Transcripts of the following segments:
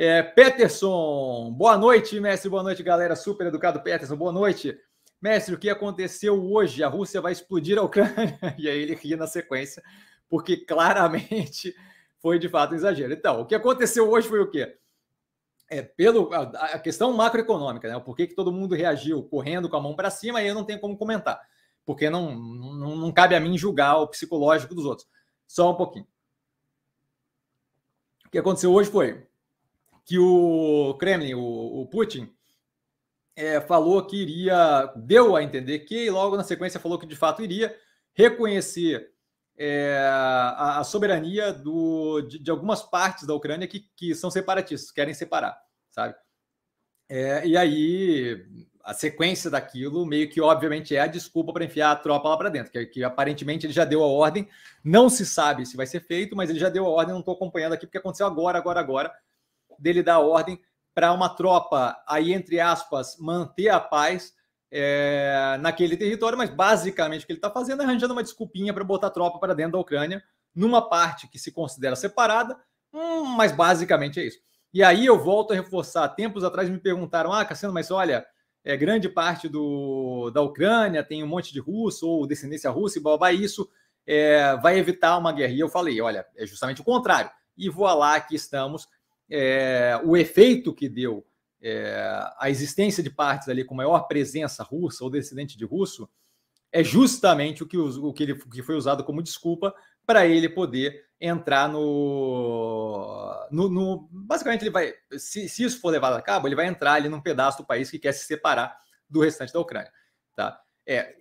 É, Peterson, boa noite, mestre. Boa noite, galera. Super educado, Peterson. Boa noite. Mestre, o que aconteceu hoje? A Rússia vai explodir a Ucrânia. E aí ele ri na sequência, porque claramente foi de fato um exagero. Então, o que aconteceu hoje foi o quê? É, pelo, a, a questão macroeconômica, né? O porquê que todo mundo reagiu correndo com a mão para cima, e eu não tenho como comentar, porque não, não, não cabe a mim julgar o psicológico dos outros. Só um pouquinho. O que aconteceu hoje foi que o Kremlin, o, o Putin, é, falou que iria, deu a entender que, e logo na sequência falou que de fato iria reconhecer é, a, a, soberania do, de, de, algumas partes da Ucrânia que, que são separatistas, querem separar, sabe? É, e aí a sequência daquilo meio que obviamente é a desculpa para enfiar a tropa lá para dentro, que, é que, aparentemente ele já deu a ordem, não se sabe se vai ser feito, mas ele já deu a ordem, não estou acompanhando aqui porque aconteceu agora, agora, agora, dele dar ordem para uma tropa, aí entre aspas, manter a paz é, naquele território, mas basicamente o que ele está fazendo é arranjando uma desculpinha para botar tropa para dentro da Ucrânia, numa parte que se considera separada, hum, mas basicamente é isso. E aí eu volto a reforçar, tempos atrás me perguntaram, ah, Cassiano, mas olha, é, grande parte do, da Ucrânia tem um monte de russo ou descendência russa e babá, isso é, vai evitar uma guerra. E eu falei, olha, é justamente o contrário. E lá que estamos é, o efeito que deu é, a existência de partes ali com maior presença russa ou descendente de russo é justamente o que, o que, ele, que foi usado como desculpa para ele poder entrar no, no, no, Basicamente, ele vai. Se, se isso for levado a cabo, ele vai entrar ali num pedaço do país que quer se separar do restante da Ucrânia. Tá? É,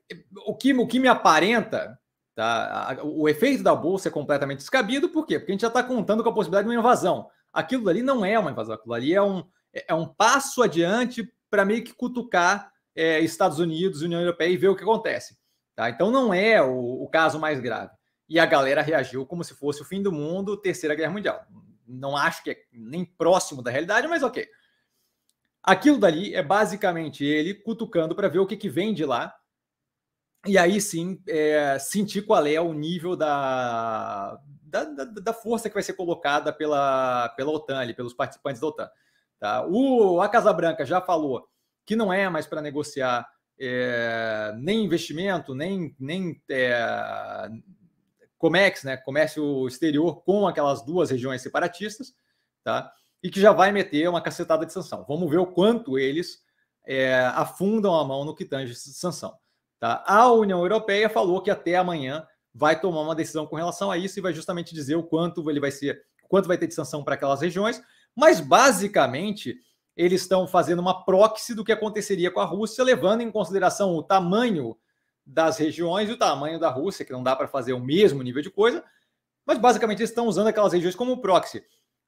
o, que, o que me aparenta. Tá? O efeito da bolsa é completamente descabido, por quê? Porque a gente já está contando com a possibilidade de uma invasão aquilo dali não é uma invasão, aquilo ali é um, é, é um passo adiante para meio que cutucar é, Estados Unidos, União Europeia e ver o que acontece. Tá? Então não é o, o caso mais grave. E a galera reagiu como se fosse o fim do mundo, Terceira Guerra Mundial. Não acho que é nem próximo da realidade, mas ok. Aquilo dali é basicamente ele cutucando para ver o que, que vem de lá. E aí sim é, sentir qual é o nível da, da, da, da, força que vai ser colocada pela, pela OTAN, ali, pelos participantes da OTAN. Tá? O, a Casa Branca já falou que não é mais para negociar é, nem investimento, nem, nem é, COMEX, né, comércio exterior, com aquelas duas regiões separatistas, tá? e que já vai meter uma cacetada de sanção. Vamos ver o quanto eles é, afundam a mão no que tange sanção. Tá? A União Europeia falou que até amanhã vai tomar uma decisão com relação a isso e vai justamente dizer o quanto ele vai ser, quanto vai ter de sanção para aquelas regiões. Mas basicamente eles estão fazendo uma proxy do que aconteceria com a Rússia, levando em consideração o tamanho das regiões e o tamanho da Rússia, que não dá para fazer o mesmo nível de coisa, mas basicamente eles estão usando aquelas regiões como proxy.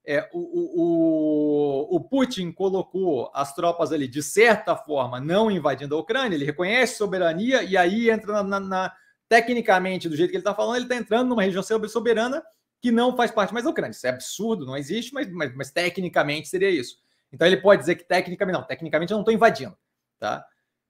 É, o, o, o Putin colocou as tropas ali, de certa forma, não invadindo a Ucrânia, ele reconhece soberania e aí entra na, na, tecnicamente, do jeito que ele está falando, ele está entrando numa região soberana que não faz parte mais da Ucrânia. Isso é absurdo, não existe, mas, mas, mas tecnicamente seria isso. Então ele pode dizer que tecnicamente, não, tecnicamente eu não estou invadindo. Tá?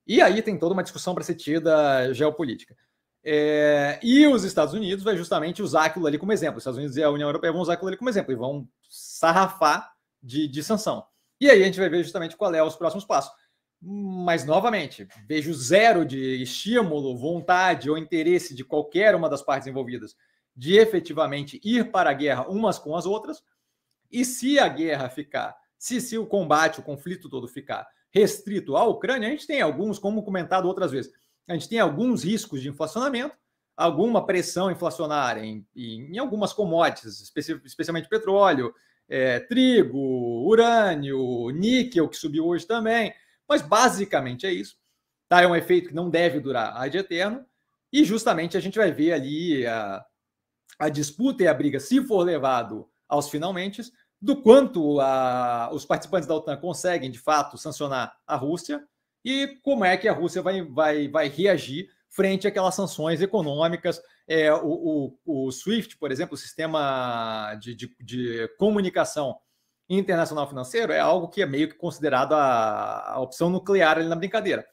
E aí tem toda uma discussão para ser tida geopolítica. É, e os Estados Unidos vai justamente usar aquilo ali como exemplo. Os Estados Unidos e a União Europeia vão usar aquilo ali como exemplo e vão sarrafar de, de sanção. E aí a gente vai ver justamente qual é os próximos passos. Mas, novamente, vejo zero de estímulo, vontade ou interesse de qualquer uma das partes envolvidas de efetivamente ir para a guerra umas com as outras. E se a guerra ficar, se, se o combate, o conflito todo ficar restrito à Ucrânia, a gente tem alguns, como comentado outras vezes, a gente tem alguns riscos de inflacionamento, alguma pressão inflacionária em, em, algumas commodities, especialmente petróleo, é, trigo, urânio, níquel, que subiu hoje também. Mas basicamente é isso. Tá? É um efeito que não deve durar ad eterno. E justamente a gente vai ver ali a, a disputa e a briga, se for levado aos finalmente, do quanto a, os participantes da OTAN conseguem, de fato, sancionar a Rússia e como é que a Rússia vai, vai, vai reagir frente àquelas sanções econômicas. É, o, o, o SWIFT, por exemplo, o sistema de, de, de comunicação internacional financeiro é algo que é meio que considerado a, a opção nuclear ali na brincadeira.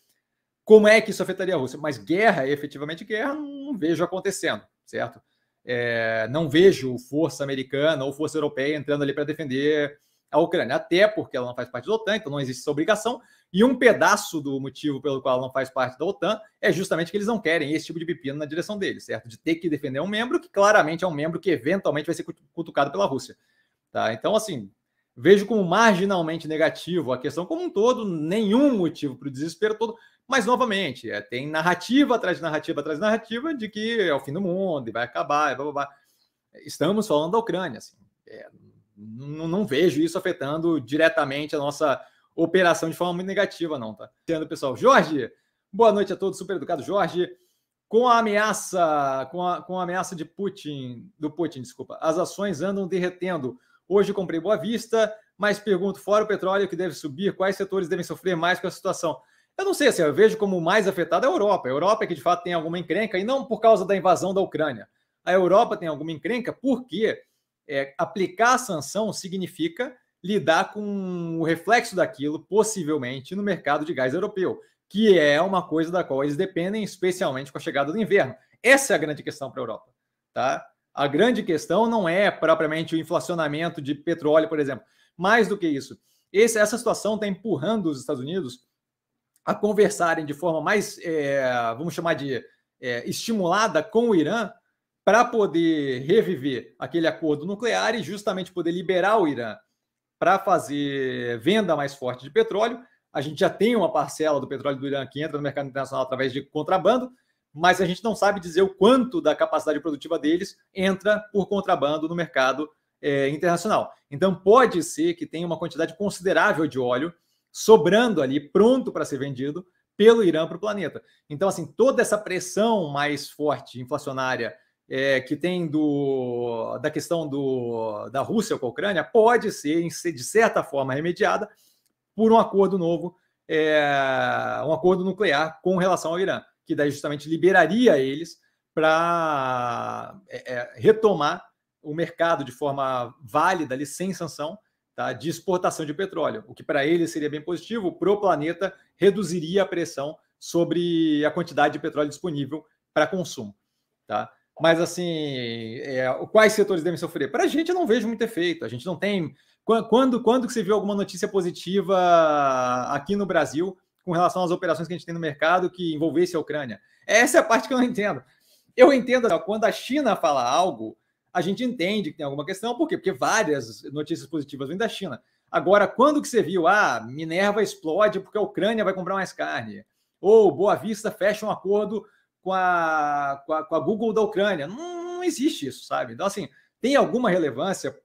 Como é que isso afetaria a Rússia? Mas guerra, efetivamente guerra, não vejo acontecendo, certo? É, não vejo força americana ou força europeia entrando ali para defender a Ucrânia, até porque ela não faz parte da OTAN, então não existe essa obrigação. E um pedaço do motivo pelo qual ela não faz parte da OTAN é justamente que eles não querem esse tipo de pepino na direção deles, certo? De ter que defender um membro que claramente é um membro que eventualmente vai ser cutucado pela Rússia. Tá? Então, assim, Vejo como marginalmente negativo a questão como um todo, nenhum motivo para o desespero todo, mas novamente, é, tem narrativa atrás de narrativa atrás de narrativa de que é o fim do mundo e vai acabar, e blá, blá, blá. Estamos falando da Ucrânia, assim, é, não, não, vejo isso afetando diretamente a nossa operação de forma muito negativa, não, tá? sendo pessoal. Jorge, boa noite a todos, super educado. Jorge, com a ameaça, com a, com a ameaça de Putin, do Putin, desculpa, as ações andam derretendo. Hoje comprei Boa Vista, mas pergunto, fora o petróleo que deve subir, quais setores devem sofrer mais com a situação? Eu não sei, assim, eu vejo como mais afetada é a Europa. A Europa é que de fato tem alguma encrenca, e não por causa da invasão da Ucrânia. A Europa tem alguma encrenca porque é, aplicar a sanção significa lidar com o reflexo daquilo, possivelmente, no mercado de gás europeu, que é uma coisa da qual eles dependem, especialmente com a chegada do inverno. Essa é a grande questão para a Europa. Tá? A grande questão não é propriamente o inflacionamento de petróleo, por exemplo. Mais do que isso, esse, essa situação está empurrando os Estados Unidos a conversarem de forma mais, é, vamos chamar de é, estimulada com o Irã, para poder reviver aquele acordo nuclear e justamente poder liberar o Irã para fazer venda mais forte de petróleo. A gente já tem uma parcela do petróleo do Irã que entra no mercado internacional através de contrabando, mas a gente não sabe dizer o quanto da capacidade produtiva deles entra por contrabando no mercado é, internacional. Então, pode ser que tenha uma quantidade considerável de óleo sobrando ali, pronto para ser vendido pelo Irã para o planeta. Então, assim, toda essa pressão mais forte, inflacionária, é, que tem do, da questão do, da Rússia com a Ucrânia, pode ser, de certa forma, remediada por um acordo novo, é, um acordo nuclear com relação ao Irã que daí justamente liberaria eles para é, é, retomar o mercado de forma válida, ali, sem sanção, tá, de exportação de petróleo, o que para eles seria bem positivo, para o planeta reduziria a pressão sobre a quantidade de petróleo disponível para consumo. Tá? Mas, assim, é, quais setores devem sofrer? Para a gente, eu não vejo muito efeito. A gente não tem. Quando, quando que você viu alguma notícia positiva aqui no Brasil com relação às operações que a gente tem no mercado que envolvesse a Ucrânia. Essa é a parte que eu não entendo. Eu entendo assim, quando a China fala algo, a gente entende que tem alguma questão, por quê? Porque várias notícias positivas vêm da China. Agora, quando que você viu, ah, Minerva explode porque a Ucrânia vai comprar mais carne? Ou Boa Vista fecha um acordo com a, com a, com a Google da Ucrânia? Não, não existe isso, sabe? Então, assim, tem alguma relevância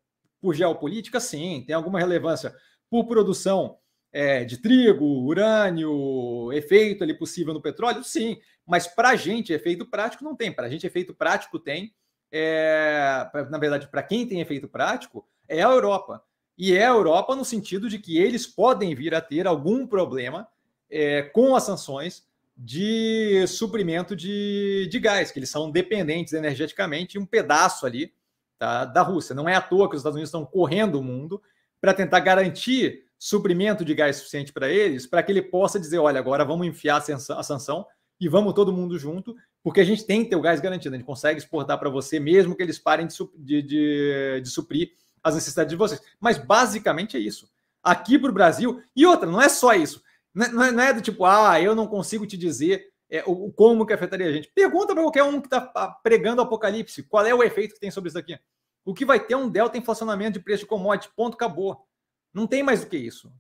por geopolítica? Sim. Tem alguma relevância por produção é, de trigo, urânio, efeito ali possível no petróleo? Sim, mas para a gente efeito prático não tem. Para a gente efeito prático tem, é, na verdade, para quem tem efeito prático é a Europa. E é a Europa no sentido de que eles podem vir a ter algum problema é, com as sanções de suprimento de, de gás, que eles são dependentes energeticamente, um pedaço ali tá, da Rússia. Não é à toa que os Estados Unidos estão correndo o mundo para tentar garantir suprimento de gás suficiente para eles, para que ele possa dizer: olha, agora vamos enfiar a sanção e vamos todo mundo junto, porque a gente tem que ter o gás garantido, a gente consegue exportar para você, mesmo que eles parem de, de, de, de suprir as necessidades de vocês. Mas basicamente é isso. Aqui para o Brasil, e outra, não é só isso. É, não é, não é, do tipo, ah, eu não consigo te dizer é, o, como que afetaria a gente. Pergunta para qualquer um que está pregando apocalipse qual é o efeito que tem sobre isso aqui. O que vai ter é um delta inflacionamento de preço de commodities ponto, acabou. Não tem mais do que isso.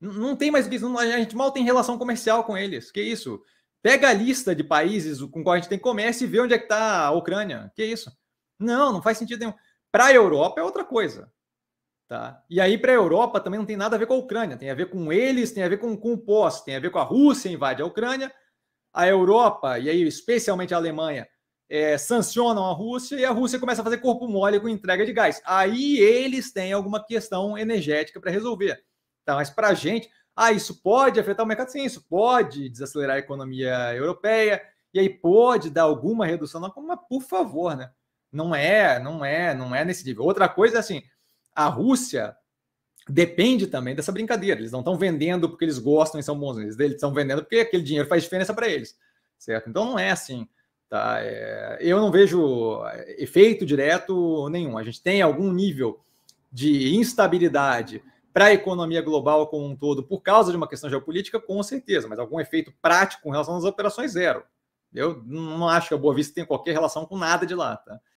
Não, tem mais do que isso. A gente mal tem relação comercial com eles. Que isso? Pega a lista de países com qual a gente tem comércio e vê onde é que está a Ucrânia. Que isso? Não, não faz sentido nenhum. Para a Europa é outra coisa. Tá? E aí, para a Europa também não tem nada a ver com a Ucrânia, tem a ver com eles, tem a ver com, com o pós, tem a ver com a Rússia invade a Ucrânia, a Europa, e aí especialmente a Alemanha, é, sancionam a Rússia e a Rússia começa a fazer corpo mole com entrega de gás. Aí eles têm alguma questão energética para resolver. Tá? Mas para a gente, ah, isso pode afetar o mercado? Sim, isso pode desacelerar a economia europeia e aí pode dar alguma redução na mas por favor, né? Não é, não é, não é nesse nível. Outra coisa é assim, a Rússia depende também dessa brincadeira. Eles não estão vendendo porque eles gostam e são bons, eles estão vendendo porque aquele dinheiro faz diferença para eles, certo? Então não é assim. Tá? É, eu não vejo é, efeito direto nenhum. A gente tem algum nível de instabilidade para a economia global como um todo por causa de uma questão geopolítica, com certeza, mas algum efeito prático em relação às operações, zero. Eu não acho que a Boa Vista tenha qualquer relação com nada de lá. Tá?